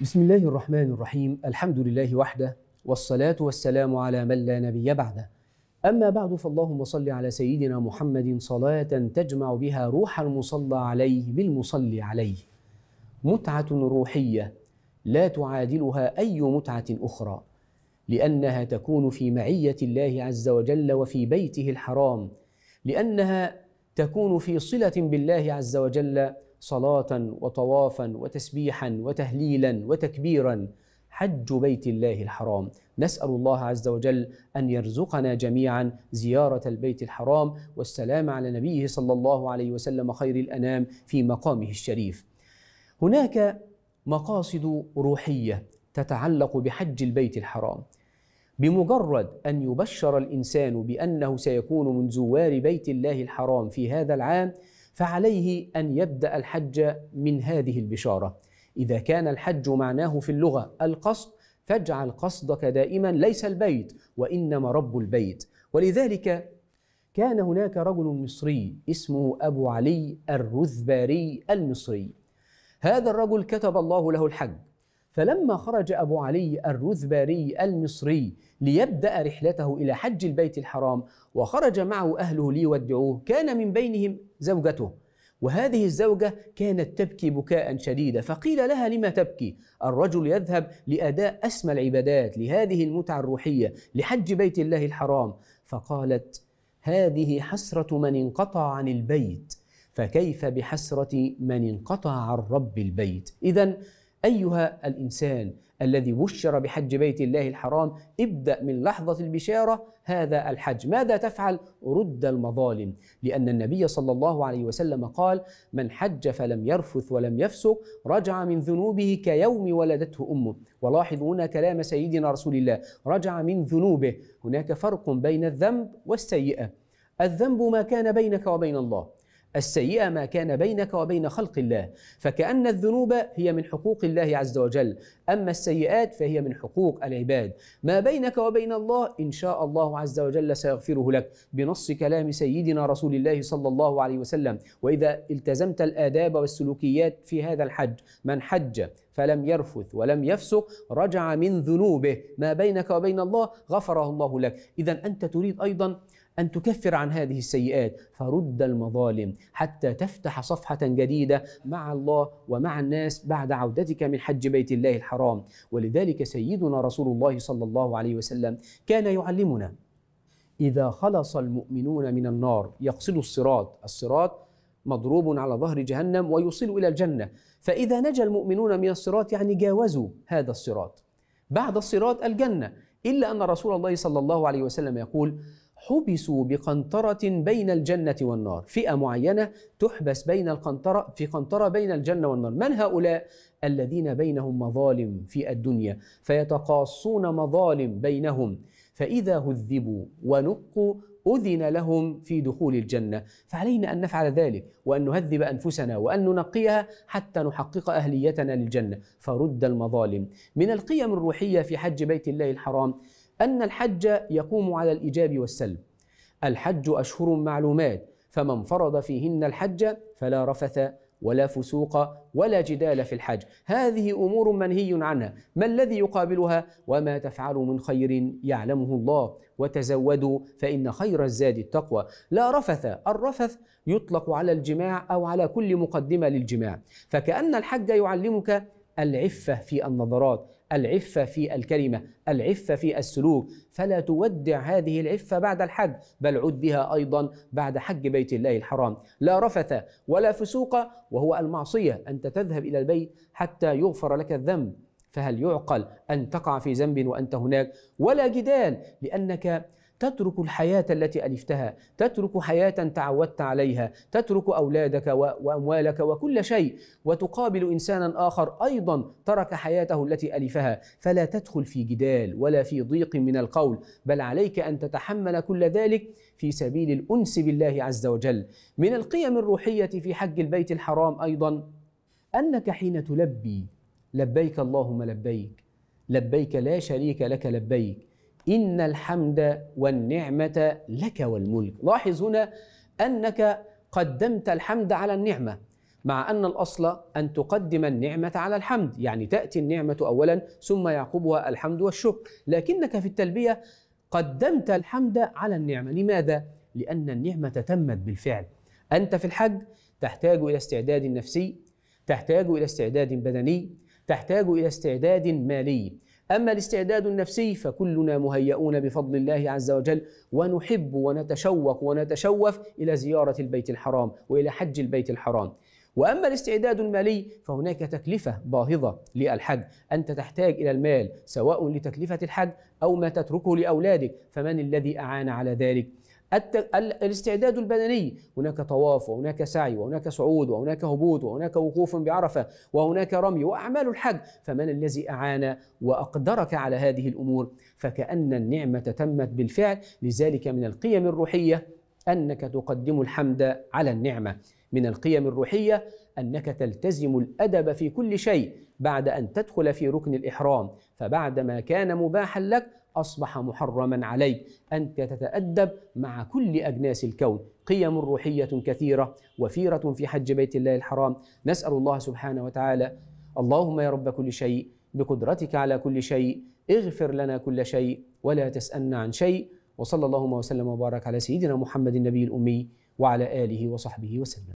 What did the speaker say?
بسم الله الرحمن الرحيم الحمد لله وحده والصلاة والسلام على من لا نبي بعده أما بعد فاللهم صل على سيدنا محمد صلاة تجمع بها روح المصلى عليه بالمصلي عليه متعة روحية لا تعادلها أي متعة أخرى لأنها تكون في معية الله عز وجل وفي بيته الحرام لأنها تكون في صلة بالله عز وجل صلاه وطوافا وتسبيحا وتهليلا وتكبيرا حج بيت الله الحرام نسال الله عز وجل ان يرزقنا جميعا زياره البيت الحرام والسلام على نبيه صلى الله عليه وسلم خير الانام في مقامه الشريف هناك مقاصد روحيه تتعلق بحج البيت الحرام بمجرد ان يبشر الانسان بانه سيكون من زوار بيت الله الحرام في هذا العام فعليه ان يبدا الحج من هذه البشاره اذا كان الحج معناه في اللغه القصد فاجعل قصدك دائما ليس البيت وانما رب البيت ولذلك كان هناك رجل مصري اسمه ابو علي الرذباري المصري هذا الرجل كتب الله له الحج فلما خرج أبو علي الرذباري المصري ليبدأ رحلته إلى حج البيت الحرام وخرج معه أهله ليودعوه كان من بينهم زوجته وهذه الزوجة كانت تبكي بكاء شديدا فقيل لها لما تبكي الرجل يذهب لأداء أسمى العبادات لهذه المتعة الروحية لحج بيت الله الحرام فقالت هذه حسرة من انقطع عن البيت فكيف بحسرة من انقطع عن رب البيت إذا أيها الإنسان الذي بشر بحج بيت الله الحرام ابدأ من لحظة البشارة هذا الحج ماذا تفعل؟ رد المظالم لأن النبي صلى الله عليه وسلم قال من حج فلم يرفث ولم يفسق رجع من ذنوبه كيوم ولدته أمه ولاحظوا هنا كلام سيدنا رسول الله رجع من ذنوبه هناك فرق بين الذنب والسيئة الذنب ما كان بينك وبين الله السيئة ما كان بينك وبين خلق الله فكأن الذنوب هي من حقوق الله عز وجل أما السيئات فهي من حقوق العباد ما بينك وبين الله إن شاء الله عز وجل سيغفره لك بنص كلام سيدنا رسول الله صلى الله عليه وسلم وإذا التزمت الآداب والسلوكيات في هذا الحج من حج فلم يرفث ولم يفسق رجع من ذنوبه ما بينك وبين الله غفره الله لك إذا أنت تريد أيضا أن تكفر عن هذه السيئات فرد المظالم حتى تفتح صفحة جديدة مع الله ومع الناس بعد عودتك من حج بيت الله الحرام ولذلك سيدنا رسول الله صلى الله عليه وسلم كان يعلمنا إذا خلص المؤمنون من النار يقصدوا الصراط الصراط مضروب على ظهر جهنم ويوصل إلى الجنة فإذا نجا المؤمنون من الصراط يعني جاوزوا هذا الصراط بعد الصراط الجنة إلا أن رسول الله صلى الله عليه وسلم يقول حبسوا بقنطرة بين الجنة والنار فئة معينة تحبس بين القنطرة في قنطرة بين الجنة والنار من هؤلاء الذين بينهم مظالم في الدنيا فيتقاصون مظالم بينهم فإذا هذبوا ونقوا أذن لهم في دخول الجنة فعلينا أن نفعل ذلك وأن نهذب أنفسنا وأن ننقيها حتى نحقق أهليتنا للجنة فرد المظالم من القيم الروحية في حج بيت الله الحرام أن الحج يقوم على الإيجاب والسلب الحج أشهر معلومات فمن فرض فيهن الحج فلا رفث ولا فسوق ولا جدال في الحج هذه امور منهي عنها ما الذي يقابلها وما تفعلوا من خير يعلمه الله وتزودوا فان خير الزاد التقوى لا رفث الرفث يطلق على الجماع او على كل مقدمه للجماع فكان الحج يعلمك العفه في النظرات العفه في الكلمه العفه في السلوك فلا تودع هذه العفه بعد الحج بل عد بها ايضا بعد حج بيت الله الحرام لا رفث ولا فسوق وهو المعصيه انت تذهب الى البيت حتى يغفر لك الذنب فهل يعقل ان تقع في ذنب وانت هناك ولا جدال لانك تترك الحياة التي ألفتها تترك حياة تعودت عليها تترك أولادك وأموالك وكل شيء وتقابل إنسانا آخر أيضا ترك حياته التي ألفها فلا تدخل في جدال ولا في ضيق من القول بل عليك أن تتحمل كل ذلك في سبيل الأنس بالله عز وجل من القيم الروحية في حج البيت الحرام أيضا أنك حين تلبي لبيك اللهم لبيك لبيك لا شريك لك لبيك إن الحمد والنعمة لك والملك لاحظ هنا أنك قدمت الحمد على النعمة مع أن الأصل أن تقدم النعمة على الحمد يعني تأتي النعمة أولا ثم يعقبها الحمد والشكر لكنك في التلبية قدمت الحمد على النعمة لماذا؟ لأن النعمة تمت بالفعل أنت في الحج تحتاج إلى استعداد نفسي تحتاج إلى استعداد بدني تحتاج إلى استعداد مالي أما الاستعداد النفسي فكلنا مهيئون بفضل الله عز وجل ونحب ونتشوق ونتشوف إلى زيارة البيت الحرام وإلى حج البيت الحرام واما الاستعداد المالي فهناك تكلفه باهظه للحج، انت تحتاج الى المال سواء لتكلفه الحج او ما تتركه لاولادك، فمن الذي اعان على ذلك؟ الاستعداد البدني هناك طواف وهناك سعي وهناك صعود وهناك هبوط وهناك وقوف بعرفه وهناك رمي واعمال الحج فمن الذي اعان واقدرك على هذه الامور فكان النعمه تمت بالفعل لذلك من القيم الروحيه انك تقدم الحمد على النعمه من القيم الروحيه انك تلتزم الادب في كل شيء بعد ان تدخل في ركن الاحرام فبعدما كان مباحا لك اصبح محرما عليك انت تتادب مع كل اجناس الكون قيم روحيه كثيره وفيره في حج بيت الله الحرام نسال الله سبحانه وتعالى اللهم يا رب كل شيء بقدرتك على كل شيء اغفر لنا كل شيء ولا تسالنا عن شيء وصلى اللهم وسلم وبارك على سيدنا محمد النبي الأمي وعلى آله وصحبه وسلم